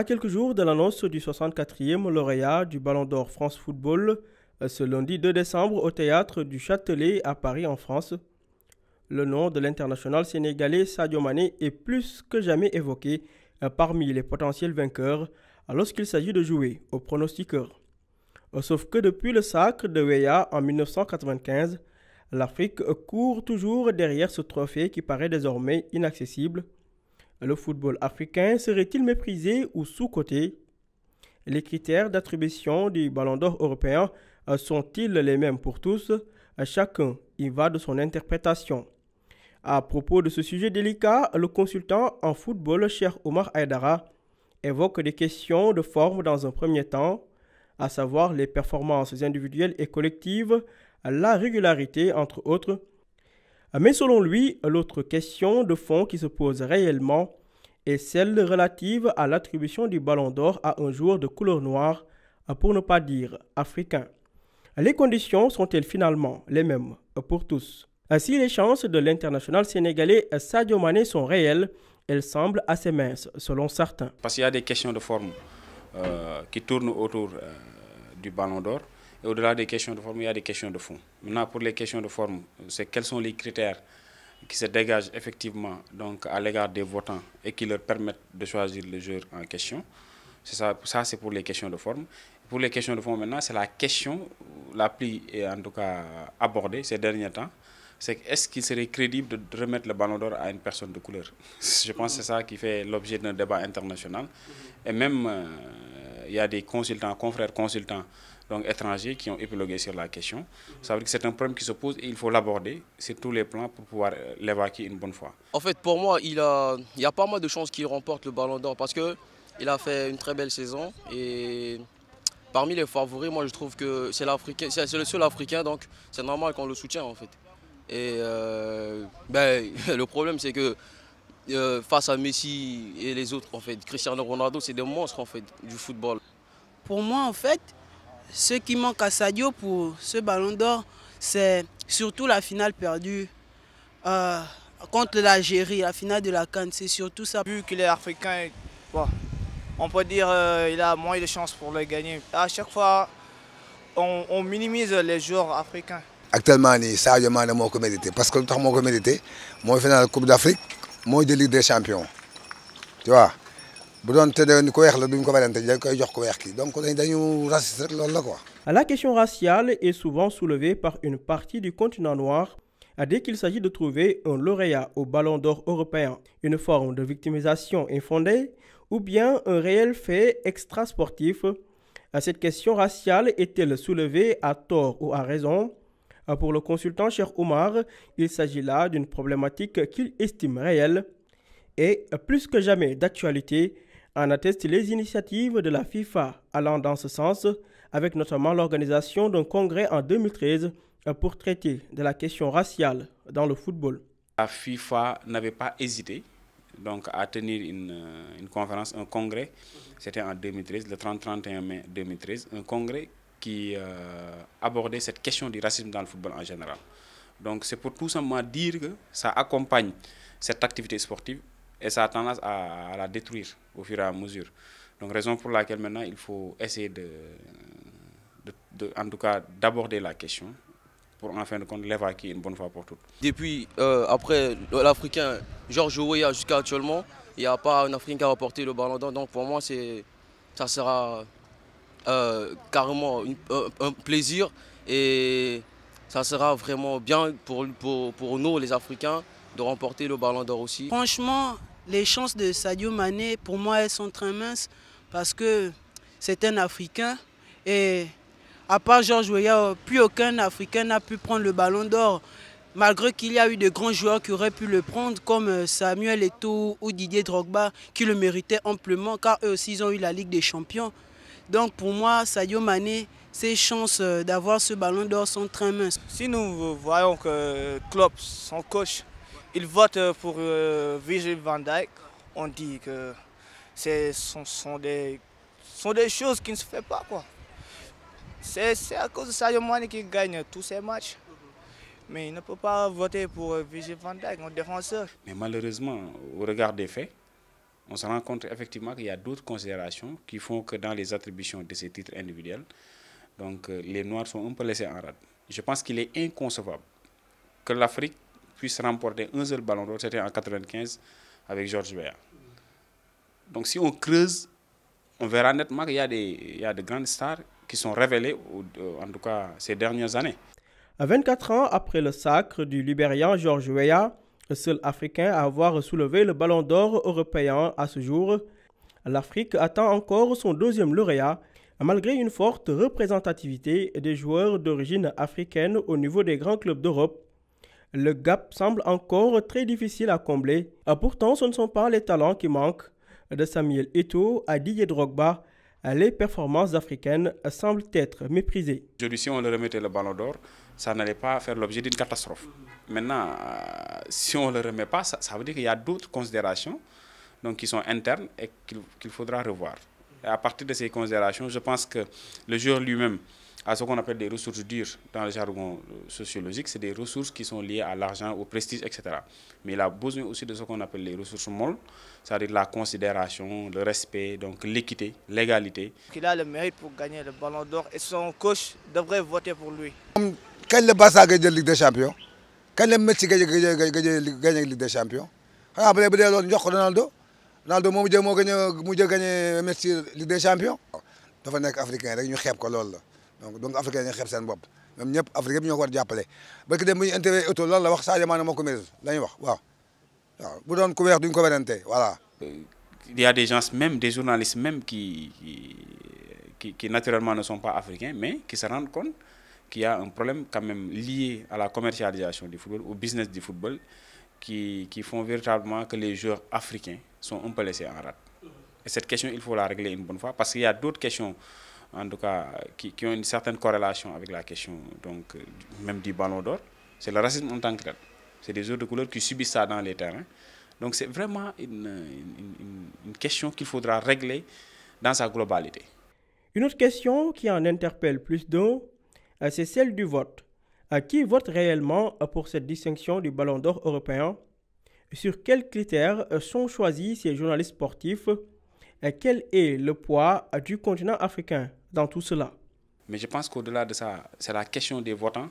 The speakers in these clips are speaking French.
À quelques jours de l'annonce du 64e lauréat du Ballon d'Or France Football, euh, ce lundi 2 décembre au théâtre du Châtelet à Paris en France, le nom de l'international sénégalais Sadio Mané est plus que jamais évoqué euh, parmi les potentiels vainqueurs lorsqu'il s'agit de jouer au pronostiqueur. Euh, sauf que depuis le sacre de Weya en 1995, l'Afrique court toujours derrière ce trophée qui paraît désormais inaccessible – le football africain serait-il méprisé ou sous-coté Les critères d'attribution du Ballon d'Or européen euh, sont-ils les mêmes pour tous euh, Chacun y va de son interprétation. À propos de ce sujet délicat, le consultant en football, cher Omar Aydara, évoque des questions de forme dans un premier temps, à savoir les performances individuelles et collectives, la régularité, entre autres, ah, mais selon lui, l'autre question de fond qui se pose réellement est celle relative à l'attribution du ballon d'or à un joueur de couleur noire, ah, pour ne pas dire africain. Ah, les conditions sont-elles finalement les mêmes pour tous Si les chances de l'international sénégalais Sadio Mané sont réelles, elles semblent assez minces selon certains. Parce qu'il y a des questions de forme euh, qui tournent autour euh, du ballon d'or au-delà des questions de forme, il y a des questions de fond. Maintenant, pour les questions de forme, c'est quels sont les critères qui se dégagent effectivement donc, à l'égard des votants et qui leur permettent de choisir le joueur en question. Ça, ça c'est pour les questions de forme. Pour les questions de fond maintenant, c'est la question la plus, en tout cas, abordée ces derniers temps. C'est est-ce qu'il serait crédible de remettre le ballon d'or à une personne de couleur Je pense que c'est ça qui fait l'objet d'un débat international. Et même, euh, il y a des consultants, confrères consultants, donc étrangers qui ont épilogué sur la question. Ça veut dire que c'est un problème qui se pose et il faut l'aborder sur tous les plans pour pouvoir euh, l'évacuer une bonne fois. En fait, pour moi, il, a, il y a pas mal de chances qu'il remporte le ballon d'or parce qu'il a fait une très belle saison et parmi les favoris, moi je trouve que c'est l'Africain, c'est le seul Africain, donc c'est normal qu'on le soutienne en fait. Et euh, ben, le problème c'est que euh, face à Messi et les autres en fait, Cristiano Ronaldo c'est des monstres en fait du football. Pour moi en fait, ce qui manque à Sadio pour ce ballon d'or, c'est surtout la finale perdue euh, contre l'Algérie, la finale de la Cannes. C'est surtout ça. Vu qu'il est africain, on peut dire qu'il euh, a moins de chances pour le gagner. À chaque fois, on, minimise les joueurs africains. Actuellement, Sadio Mane le mon parce que mon tax moi je suis la Coupe d'Afrique suis de Ligue des Champions tu vois la question raciale est souvent soulevée par une partie du continent noir dès qu'il s'agit de trouver un lauréat au Ballon d'Or européen, une forme de victimisation infondée ou bien un réel fait extrasportif. Cette question raciale est-elle soulevée à tort ou à raison Pour le consultant cher Omar, il s'agit là d'une problématique qu'il estime réelle et plus que jamais d'actualité en attestent les initiatives de la FIFA allant dans ce sens, avec notamment l'organisation d'un congrès en 2013 euh, pour traiter de la question raciale dans le football. La FIFA n'avait pas hésité donc, à tenir une, euh, conférence, un congrès, c'était en 2013, le 30-31 mai 2013, un congrès qui euh, abordait cette question du racisme dans le football en général. Donc c'est pour tout simplement dire que ça accompagne cette activité sportive et ça a tendance à, la détruire au fur et à mesure. Donc raison pour laquelle maintenant il faut essayer de, en tout cas d'aborder la question pour en fin de compte l'évacuer une bonne fois pour toutes. Depuis, euh, après l'Africain Georges Weah jusqu'à actuellement, il n'y a pas un Africain qui a remporté le ballon d'or. Donc pour moi, ça sera euh, carrément un, un, plaisir et ça sera vraiment bien pour, pour, pour nous les Africains de remporter le ballon d'or aussi. Franchement, les chances de Sadio Mané, pour moi, elles sont très minces parce que c'est un Africain. Et à part Georges Weah, plus aucun Africain n'a pu prendre le ballon d'or. Malgré qu'il y a eu de grands joueurs qui auraient pu le prendre, comme euh, Samuel Eto'o ou Didier Drogba, qui le méritaient amplement, car eux aussi ils ont eu la Ligue des Champions. Donc pour moi, Sadio Mané, ses chances euh, d'avoir ce ballon d'or sont très minces. Si nous voyons que Klopp, s'encoche, il vote pour Vigil euh, Virgil van Dijk. On dit que ce sont, des, sont des choses qui ne se font pas. C'est à cause de Sadio Mane qui gagne tous ces matchs. Mais il ne peut pas voter pour Virgil van Dijk, un défenseur. Mais malheureusement, au regard des faits, on se rend compte effectivement qu'il y a d'autres considérations qui font que dans les attributions de ces titres individuels, donc euh, les Noirs sont un peu laissés en rade. Je pense qu'il est inconcevable que l'Afrique puisse remporter un seul ballon d'or, c'était en 1995 avec Georges Weah. Donc si on creuse, on verra nettement qu'il y, a de grandes stars qui sont révélées, euh, en tout cas ces dernières années. 24 ans après le sacre du Libérien Georges Weah, le seul Africain à avoir soulevé le ballon d'or européen à ce jour, l'Afrique attend encore son deuxième lauréat, malgré une forte représentativité des joueurs d'origine africaine au niveau des grands clubs d'Europe le gap semble encore très difficile à combler. Ah, pourtant, ce ne sont pas les talents qui manquent. De Samuel Eto'o à Didier Drogba, les performances africaines semblent être méprisées. Aujourd'hui, si on leur remettait le ballon d'or, ça n'allait pas faire l'objet d'une catastrophe. Maintenant, euh, si on ne le remet pas, ça, veut dire qu'il y a d'autres considérations donc, qui sont internes et qu'il faudra revoir. à partir de ces considérations, je pense que le joueur lui-même à ce qu'on appelle des ressources dures dans le jargon euh, sociologique, c'est des ressources qui sont liées à l'argent, au prestige, etc. Mais il a besoin aussi de ce qu'on appelle les ressources molles, c'est-à-dire la considération, le respect, donc l'équité, l'égalité. Il a le mérite pour gagner le ballon d'or et son coach devrait voter pour lui. est le a gagné la Ligue des Champions, est le Messi gagné la Ligue des Champions, il y a Ronaldo. Ronaldo, a gagné la Ligue des Champions. Il ah, gagné il donc donc africain yi xeeb seen bopp ñoom ñëpp Même yëpp ñoo ko war jàppale barki dem bu ñu intérêt auto lan la wax Sadio Mané moko ko mérite vous wax waaw waaw bu doon ku wéx duñ ko voilà. il y a des gens même des journalistes même qui qui qui naturellement ne sont pas africains mais qui se rendent compte qu'il y a un problème quand même lié à la commercialisation du football au business du football qui qui font véritablement que les joueurs africains sont un peu laissés en rade et cette question il faut la régler une bonne fois parce qu'il y a d'autres questions en tout cas, qui, ont une certaine corrélation avec la question donc, euh, même du ballon d'or, c'est le racisme en tant que tel. C'est des autres de qui subissent ça dans les terrains. Donc c'est vraiment une, question qu'il faudra régler dans sa globalité. Une autre question qui en interpelle plus d'un, euh, c'est celle du vote. À euh, qui vote réellement pour cette distinction du Ballon d'Or européen Sur quels critères sont choisis ces journalistes sportifs et Quel est le poids du continent africain dans tout cela. Mais je pense qu'au-delà de ça, c'est la question des votants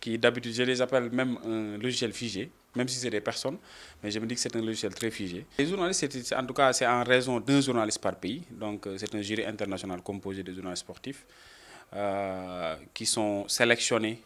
qui d'habitude, je les appelle même un logiciel figé, même si c'est des personnes, mais je me dis que c'est un logiciel très figé. Les journalistes, en tout cas, c'est en raison d'un journaliste par pays, donc euh, c'est un jury international composé de journalistes sportifs euh, qui sont sélectionnés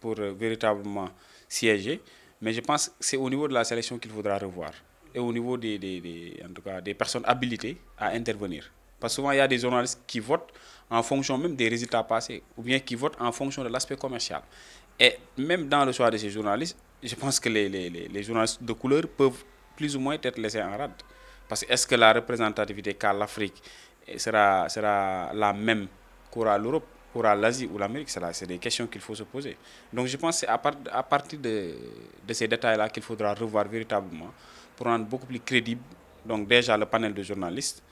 pour euh, véritablement siéger, mais je pense que c'est au niveau de la sélection qu'il faudra revoir et au niveau des, en tout cas, des personnes habilitées à intervenir. Parce que souvent, il y a des journalistes qui votent en fonction même des résultats passés, ou bien qui votent en fonction de l'aspect commercial. Et même dans le choix de ces journalistes, je pense que les, journalistes de couleur peuvent plus ou moins être laissés en rade. Parce que est-ce que la représentativité qu'a l'Afrique sera, sera la même qu'aura l'Europe, qu'aura l'Asie ou l'Amérique C'est des questions qu'il faut se poser. Donc je pense que à, partir de, ces détails-là qu'il faudra revoir véritablement pour rendre beaucoup plus crédible donc déjà le panel de journalistes,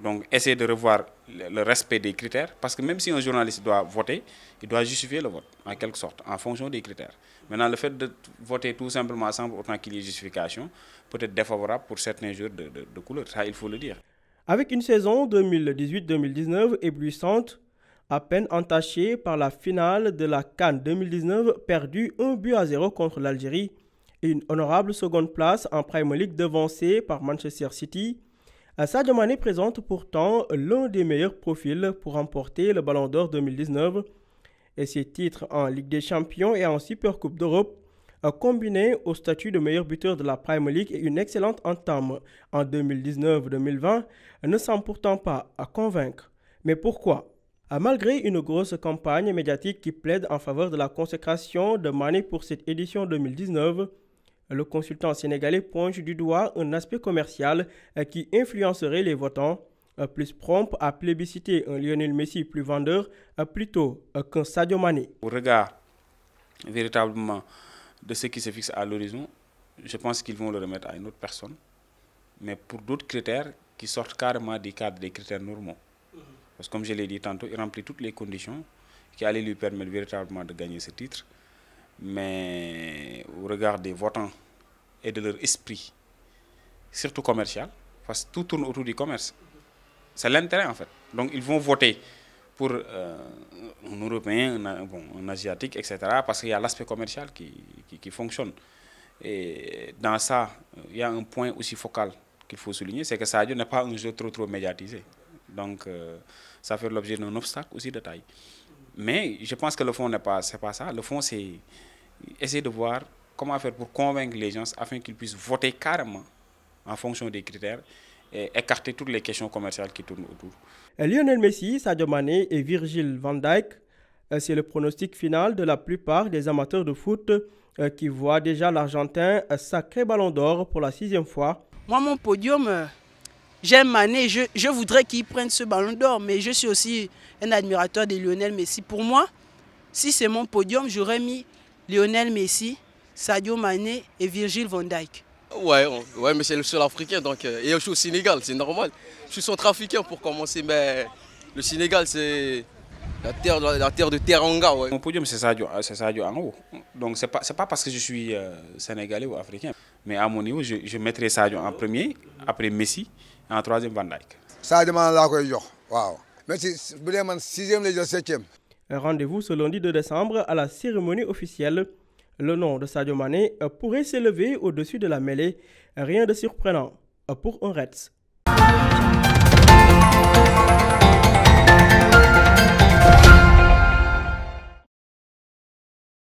donc, essayer de revoir le respect des critères, parce que même si un journaliste doit voter, il doit justifier le vote, en quelque sorte, en fonction des critères. Maintenant, le fait de voter tout simplement sans autant qu'il y ait justification peut être défavorable pour certains joueurs de, couleur, ça il faut le dire. Avec une saison 2018-2019 éblouissante, à peine entachée par la finale de la Cannes 2019, perdue 1 but à 0 contre l'Algérie, et une honorable seconde place en Premier League devancée par Manchester City, Sadio Mané présente pourtant l'un des meilleurs profils pour remporter le Ballon d'Or 2019 et ses titres en Ligue des Champions et en Supercoupe d'Europe combinés au statut de meilleur buteur de la Premier League et une excellente entame en 2019-2020 ne sont pourtant pas à convaincre. Mais pourquoi ah, Malgré une grosse campagne médiatique qui plaide en faveur de la consécration de Mané pour cette édition 2019, le consultant sénégalais pointe du doigt un aspect commercial euh, qui influencerait les votants euh, plus prompt à plébisciter un Lionel Messi plus vendeur euh, plutôt qu'un Sadio Mané. Au regard véritablement de ce qui se fixe à l'horizon, je pense qu'ils vont le remettre à une autre personne, mais pour d'autres critères qui sortent carrément des cadres des critères normaux. Parce que comme je l'ai dit tantôt, il remplit toutes les conditions qui allaient lui permettre véritablement de gagner ce titre mais au regard des votants et de leur esprit, surtout commercial, parce que tout tourne autour du commerce. C'est l'intérêt en fait. Donc ils vont voter pour euh, un Européen, un, Asiatique, etc. Parce qu'il y a l'aspect commercial qui, qui, fonctionne. Et dans ça, il y a un point aussi focal qu'il faut souligner, c'est que ça n'est pas un jeu trop trop médiatisé. Donc euh, ça fait l'objet d'un obstacle aussi de taille. Mais je pense que le fond n'est pas, c'est pas ça. Le fond, c'est essayer de voir comment faire pour convaincre les gens afin qu'ils puissent voter carrément en fonction des critères et écarter toutes les questions commerciales qui tournent autour. Lionel Messi, Sadio Mané et Virgil van Dijk, euh, c'est le pronostic final de la plupart des amateurs de foot euh, qui voient déjà l'Argentin euh, sacré ballon d'or pour la sixième fois. Moi, mon podium, j'aime Mané, je, je voudrais qu'il prenne ce ballon d'or, mais je suis aussi un admirateur de Lionel Messi. Pour moi, si c'est mon podium, j'aurais mis Lionel Messi, Sadio Mané et Virgil van Dijk. Ouais, ouais mais c'est le seul africain, donc, euh, et je suis au Sénégal, c'est normal. Je suis centrafricain pour commencer, mais le Sénégal, c'est la terre, de Teranga. Ouais. Mon podium, c'est Sadio, euh, Sadio en haut. Donc, ce n'est pas, pas, parce que je suis euh, sénégalais ou africain, mais à mon niveau, je, mettrais mettrai Sadio en premier, après Messi, et en troisième Van Dijk. Sadio, je suis wow. Messi, 6 sixième, le septième. Rendez-vous ce lundi 2 décembre à la cérémonie officielle. Le nom de Sadio Mané euh, pourrait s'élever au-dessus de la mêlée. Rien de surprenant euh, pour un Reds.